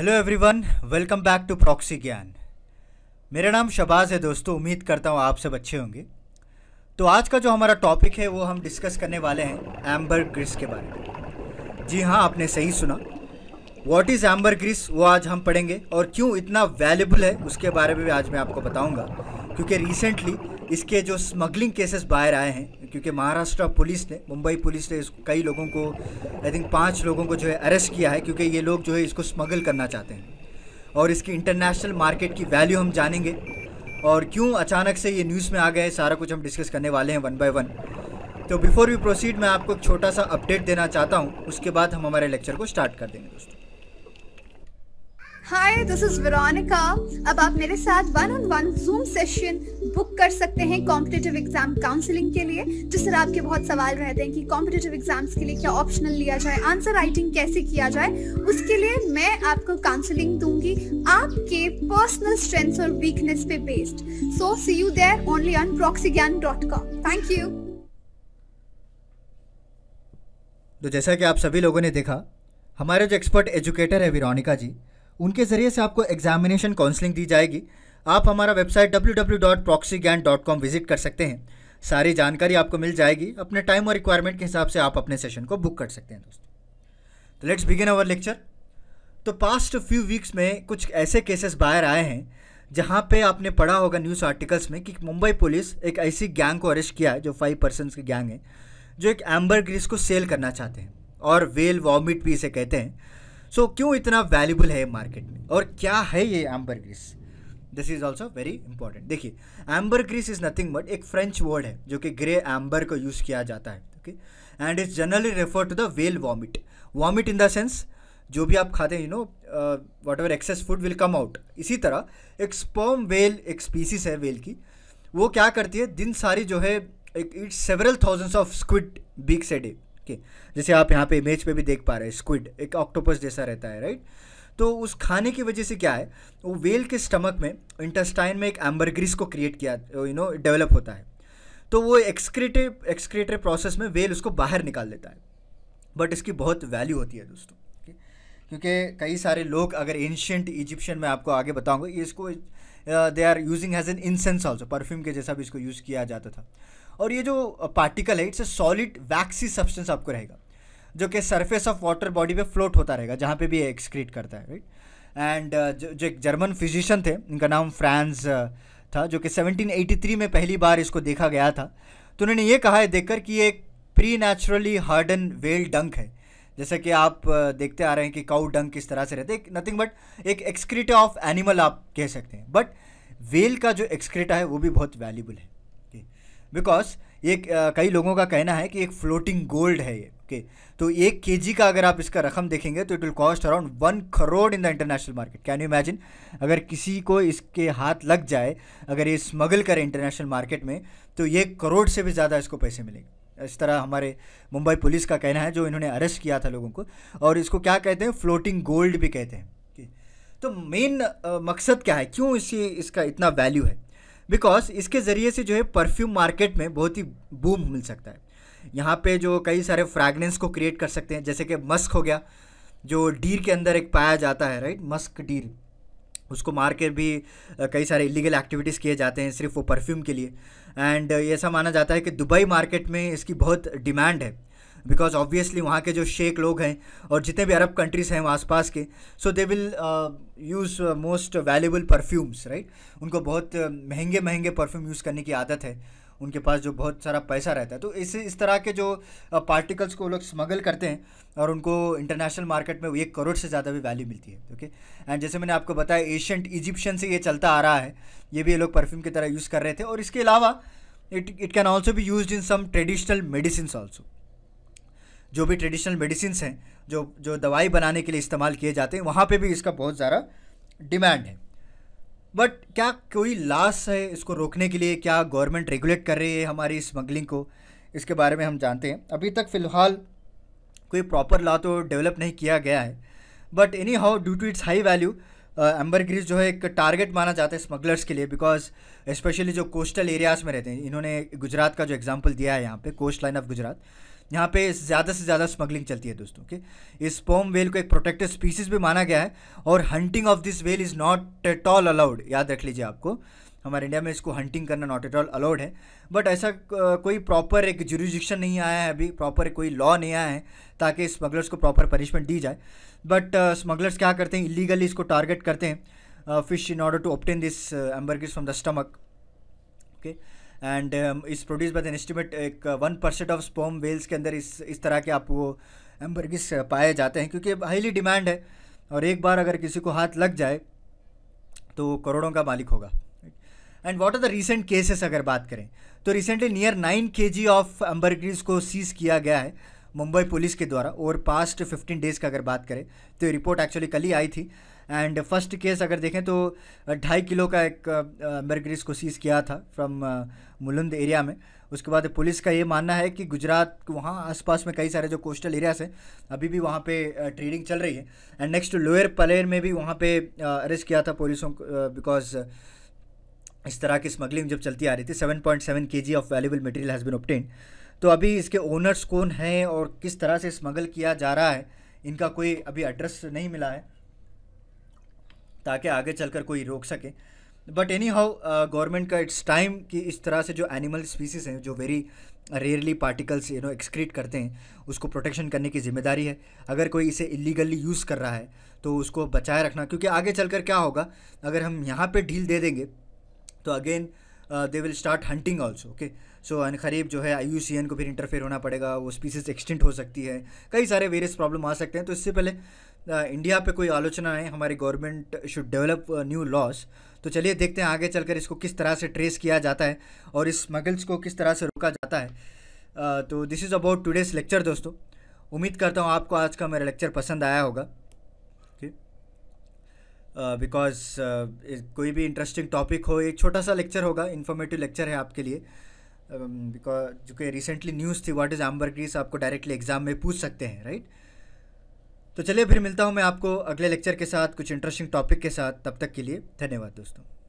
Hello everyone welcome back to proxy Gyan मेरा नाम शबाज है दोस्तों उम्मीद करता हूँ आप सब अच्छे होंगे तो आज का जो हमारा टॉपिक है वो हम डिस्कस करने वाले हैं एम्बर ग्रिस के बारे में जी हाँ आपने सही सुना व्हाट इज़ एम्बर ग्रिस वो आज हम पढ़ेंगे और क्यों इतना वैल्यूबल है उसके बारे में भी आज मैं आपको बताऊँगा क्योंकि रिसेंटली इसके जो स्मगलिंग केसेस बाहर आए हैं क्योंकि महाराष्ट्र पुलिस ने मुंबई पुलिस ने कई लोगों को आई थिंक पाँच लोगों को जो है अरेस्ट किया है क्योंकि ये लोग जो है इसको स्मगल करना चाहते हैं और इसकी इंटरनेशनल मार्केट की वैल्यू हम जानेंगे और क्यों अचानक से ये न्यूज़ में आ गए सारा कुछ हम डिस्कस करने वाले हैं वन बाय वन तो बिफोर वी प्रोसीड मैं आपको एक छोटा सा अपडेट देना चाहता हूँ उसके बाद हम हमारे लेक्चर को स्टार्ट कर देंगे दोस्तों हाय दिस इज वेरोनिका अब आप मेरे साथ one on one Zoom session book कर सकते हैं कॉम्पिटेटिव एग्जाम काउंसलिंग के लिए जिस तरह आपके बहुत सवाल रहते हैं कि कॉम्पिटेटिव एग्जाम्स के लिए क्या ऑप्शनल लिया जाए आंसर राइटिंग कैसे किया जाए उसके लिए मैं आपको काउंसलिंग दूंगी आपके पर्सनल स्ट्रेंथ और वीकनेस पे based so see you there only on proxy Gyan dot com thank you तो जैसा कि आप सभी लोगों ने देखा हमारे जो एक्सपर्ट एजुकेटर है विरोनिका जी उनके ज़रिए से आपको एग्जामिनेशन काउंसलिंग दी जाएगी आप हमारा वेबसाइट डब्ल्यू विजिट कर सकते हैं सारी जानकारी आपको मिल जाएगी अपने टाइम और रिक्वायरमेंट के हिसाब से आप अपने सेशन को बुक कर सकते हैं दोस्तों तो लेट्स बिगिन अवर लेक्चर तो पास्ट फ्यू वीक्स में कुछ ऐसे केसेस बाहर आए हैं जहाँ पे आपने पढ़ा होगा न्यूज़ आर्टिकल्स में कि मुंबई पुलिस एक ऐसी गैंग को अरेस्ट किया है जो फाइव पर्सनस की गैंग है जो एक एम्बर ग्रीस को सेल करना चाहते हैं और वेल वॉमिट भी इसे कहते हैं सो so, क्यों इतना वैल्यूबल है मार्केट में और क्या है ये ambergris this is also very important देखिए ambergris is nothing but एक फ्रेंच वर्ड है जो कि ग्रे एम्बर को यूज़ किया जाता है okay and it's generally refer to the whale vomit vomit in the sense जो भी आप खाते हैं you know whatever excess food will come out इसी तरह एक स्पर्म वेल एक स्पीसीज है वेल की वो क्या करती है दिन सारी जो है एक several thousands of squid beaks a day okay जैसे आप यहाँ पे इमेज पे भी देख पा रहे हैं स्क्विड एक ऑक्टोपस जैसा रहता है राइट तो उस खाने की वजह से क्या है वो वेल के स्टमक में इंटेस्टाइन में एक एम्बरग्रिस को क्रिएट किया यू नो डेवलप होता है तो वो एक्सक्रेटिव एक्सक्रेटर प्रोसेस में वेल उसको बाहर निकाल देता है बट इसकी बहुत वैल्यू होती है दोस्तों क्योंकि कई सारे लोग अगर एंशियंट इजिप्शियन में आपको आगे बताऊंगा इसको they are using as an incense also perfume के जैसा भी इसको यूज़ किया जाता था और ये जो पार्टिकल है it's a solid waxy substance आपको रहेगा जो कि सरफेस ऑफ वाटर बॉडी पे फ्लोट होता रहेगा जहाँ पे भी एक्सक्रीट करता है राइट एंड uh, जो, जो एक जर्मन फिजिशियन थे उनका नाम फ्रांस uh, था जो कि 1783 में पहली बार इसको देखा गया था तो उन्होंने ये कहा है देखकर कि ये एक प्री नेचुरली हार्डन वेल डंक है जैसे कि आप uh, देखते आ रहे हैं कि काउ डंक किस तरह से रहते हैं नथिंग बट एक एक्सक्रीटा ऑफ एनिमल आप कह सकते हैं बट वेल का जो एक्सक्रीटा है वो भी बहुत वैल्यूबल है बिकॉज आ, कई लोगों का कहना है कि एक फ्लोटिंग गोल्ड है ये ओके तो एक के का अगर आप इसका रकम देखेंगे तो it will cost around one crore in the international market can you imagine अगर किसी को इसके हाथ लग जाए अगर ये स्मगल करें इंटरनेशनल मार्केट में तो ये करोड़ से भी ज़्यादा इसको पैसे मिलेंगे इस तरह हमारे मुंबई पुलिस का कहना है जो इन्होंने अरेस्ट किया था लोगों को और इसको क्या कहते हैं फ्लोटिंग गोल्ड भी कहते हैं तो मेन मकसद क्या है क्यों इसी इसका इतना वैल्यू है बिकॉज इसके ज़रिए से जो है परफ्यूम मार्केट में बहुत ही बूम मिल सकता है यहाँ पे जो कई सारे फ्रैगनेंस को क्रिएट कर सकते हैं जैसे कि मस्क हो गया जो डीर के अंदर एक पाया जाता है राइट मस्क डीर उसको मार के भी कई सारे इलीगल एक्टिविटीज़ किए जाते हैं सिर्फ वो परफ्यूम के लिए एंड ऐसा माना जाता है कि दुबई मार्केट में इसकी बहुत डिमांड है बिकॉज ऑब्वियसली वहाँ के जो शेख लोग हैं और जितने भी अरब कंट्रीज़ हैं वहाँ आसपास के so they will use most valuable perfumes right उनको बहुत uh, महंगे महंगे परफ्यूम यूज़ करने की आदत है उनके पास जो बहुत सारा पैसा रहता है तो इस इस तरह के जो पार्टिकल्स uh, को लोग स्मगल करते हैं और उनको इंटरनेशनल मार्केट में एक करोड़ से ज़्यादा भी वैल्यू मिलती है ओके एंड जैसे मैंने आपको बताया एशियंट इजिप्शियन से ये चलता आ रहा है ये भी ये लोग परफ्यूम की तरह यूज़ कर रहे थे और इसके अलावा इट इट कैन ऑल्सो भी use in some traditional medicine also जो भी ट्रेडिशनल मेडिसिन हैं जो जो दवाई बनाने के लिए इस्तेमाल किए जाते हैं वहाँ पे भी इसका बहुत ज़्यादा डिमांड है बट क्या कोई लाश है इसको रोकने के लिए क्या गवर्नमेंट रेगुलेट कर रही है हमारी स्मगलिंग को इसके बारे में हम जानते हैं अभी तक फ़िलहाल कोई प्रॉपर लॉ तो डेवलप नहीं किया गया है but anyhow due to its high value ambergris जो है एक टारगेट माना जाता है स्मगलर्स के लिए बिकॉज स्पेशली जो कोस्टल एरियाज़ में रहते हैं इन्होंने गुजरात का जो एग्जाम्पल दिया है यहाँ पे कोस्ट लाइन ऑफ गुजरात यहाँ पे ज़्यादा से ज़्यादा स्मगलिंग चलती है दोस्तों ओके इस स्पर्म वेल को एक प्रोटेक्टेड स्पीसीज भी माना गया है और hunting of this whale is not at all allowed याद रख लीजिए आपको हमारे इंडिया में इसको हंटिंग करना नॉट एट ऑल अलाउड है बट ऐसा कोई प्रॉपर एक जुरिजिक्शन नहीं आया है अभी प्रॉपर कोई लॉ नहीं आया है ताकि स्मगलर्स को प्रॉपर पनिशमेंट दी जाए बट स्मगलर्स क्या करते हैं इलीगली इसको टारगेट करते हैं fish in order to obtain this ambergris from the stomach okay and is produce by the estimate एक one percent of sperm whales के अंदर इस इस तरह के आपको एम्बर्गिस uh, पाए जाते हैं क्योंकि हाईली डिमांड है और एक बार अगर किसी को हाथ लग जाए तो करोड़ों का मालिक होगा and what are the recent cases अगर बात करें तो रिसेंटली नियर नाइन के जी ऑफ एम्बर्गिस को सीज किया गया है मुंबई पुलिस के द्वारा और पास्ट फिफ्टीन डेज़ का अगर बात करें तो ये रिपोर्ट एक्चुअली कल ही आई थी एंड फर्स्ट केस अगर देखें तो ढाई किलो का एक मरग्रीस को सीज़ किया था फ्रॉम मुलुंद एरिया में उसके बाद पुलिस का ये मानना है कि गुजरात वहाँ आसपास में कई सारे जो कोस्टल एरियाज हैं अभी भी वहाँ पे ट्रेडिंग चल रही है एंड नेक्स्ट लोअर पलेर में भी वहाँ पे अरेस्ट किया था पुलिसों को बिकॉज इस तरह की स्मगलिंग जब चलती आ रही थी 7.7 point seven K G of valuable material has been obtain तो अभी इसके ओनर्स कौन हैं और किस तरह से स्मगल किया जा रहा है इनका कोई अभी एड्रेस नहीं मिला है ताकि आगे चलकर कोई रोक सके बट एनी हाउ गवर्नमेंट का इट्स टाइम कि इस तरह से जो एनिमल स्पीसीज हैं जो very rarely particles you know excrete करते हैं उसको प्रोटेक्शन करने की जिम्मेदारी है अगर कोई इसे इलीगली यूज़ कर रहा है तो उसको बचाए रखना क्योंकि आगे चलकर क्या होगा अगर हम यहाँ पे ढील दे देंगे तो again they will start hunting also okay so एन खरीब जो है आई को फिर इंटरफेयर होना पड़ेगा वो स्पीसीज एक्सटेंट हो सकती है कई सारे वेरियस प्रॉब्लम आ सकते हैं तो इससे पहले इंडिया पे कोई आलोचना है हमारी government should develop new laws तो चलिए देखते हैं आगे चलकर इसको किस तरह से ट्रेस किया जाता है और इस स्मगल्स को किस तरह से रोका जाता है तो this is about today's lecture दोस्तों उम्मीद करता हूँ आपको आज का मेरा लेक्चर पसंद आया होगा बिकॉज uh, uh, कोई भी इंटरेस्टिंग टॉपिक हो एक छोटा सा लेक्चर होगा इन्फॉर्मेटिव लेक्चर है आपके लिए बिकॉज जो कि रिसेंटली न्यूज़ थी व्हाट इज़ एम्बर ग्रीस आपको डायरेक्टली एग्ज़ाम में पूछ सकते हैं राइट right? तो चलिए फिर मिलता हूँ मैं आपको अगले लेक्चर के साथ कुछ इंटरेस्टिंग टॉपिक के साथ तब तक के लिए धन्यवाद दोस्तों